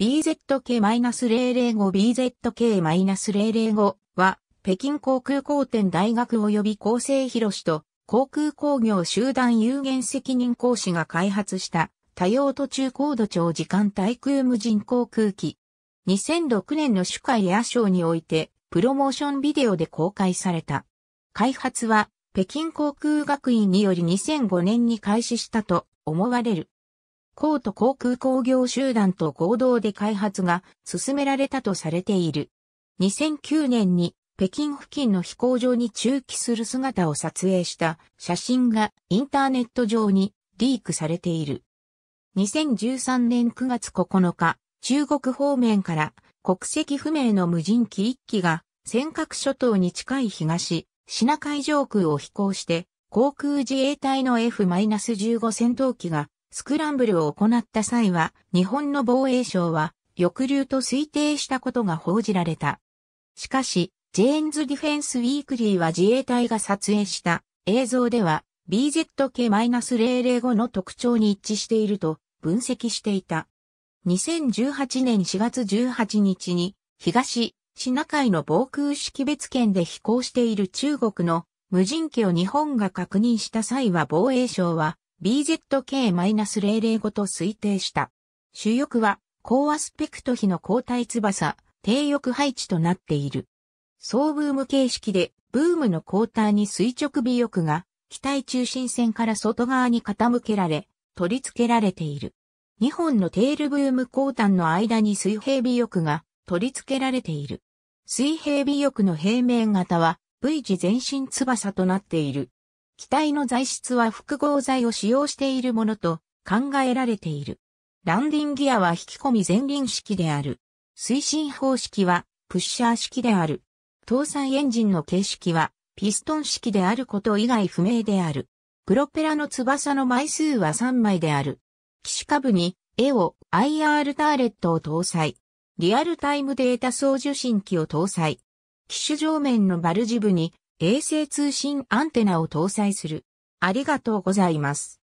BZK-005BZK-005 は、北京航空工天大学及び厚生広と航空工業集団有限責任講師が開発した多用途中高度長時間対空無人航空機。2006年の主会エアショーにおいて、プロモーションビデオで公開された。開発は、北京航空学院により2005年に開始したと思われる。高ト航空工業集団と合同で開発が進められたとされている。2009年に北京付近の飛行場に駐機する姿を撮影した写真がインターネット上にリークされている。2013年9月9日、中国方面から国籍不明の無人機1機が尖閣諸島に近い東、シナ海上空を飛行して航空自衛隊の F-15 戦闘機がスクランブルを行った際は、日本の防衛省は、抑留と推定したことが報じられた。しかし、ジェーンズ・ディフェンス・ウィークリーは自衛隊が撮影した映像では BZK-005 の特徴に一致していると分析していた。2018年4月18日に東シナ海の防空識別圏で飛行している中国の無人機を日本が確認した際は防衛省は BZK-005 と推定した。主翼は高アスペクト比の交代翼、低翼配置となっている。総ブーム形式で、ブームの交代に垂直尾翼が、機体中心線から外側に傾けられ、取り付けられている。2本のテールブーム交端の間に水平尾翼が取り付けられている。水平尾翼の平面型は V 字前進翼となっている。機体の材質は複合材を使用しているものと考えられている。ランディングギアは引き込み前輪式である。推進方式はプッシャー式である。搭載エンジンの形式はピストン式であること以外不明である。プロペラの翼の枚数は3枚である。機種下部にエオ IR ターレットを搭載。リアルタイムデータ送受信機を搭載。機種上面のバルジ部に衛星通信アンテナを搭載する。ありがとうございます。